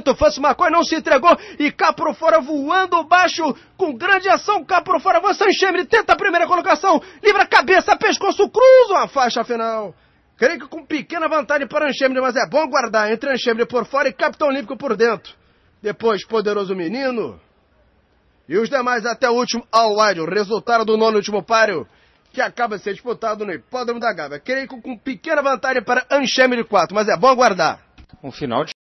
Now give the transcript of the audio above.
Tanto fosse uma coisa, não se entregou e cá por fora voando baixo, com grande ação, cá por fora avança Enxembre, tenta a primeira colocação, livra a cabeça, pescoço, cruza a faixa final. Creio que com pequena vantagem para Enxembre, mas é bom guardar entre Enxembre por fora e Capitão Olímpico por dentro. Depois, Poderoso Menino. E os demais até o último ao wide resultado do nono último páreo que acaba de ser disputado no Hipódromo da Gávea. Creio que com pequena vantagem para Anchemile 4, mas é bom aguardar. Um final de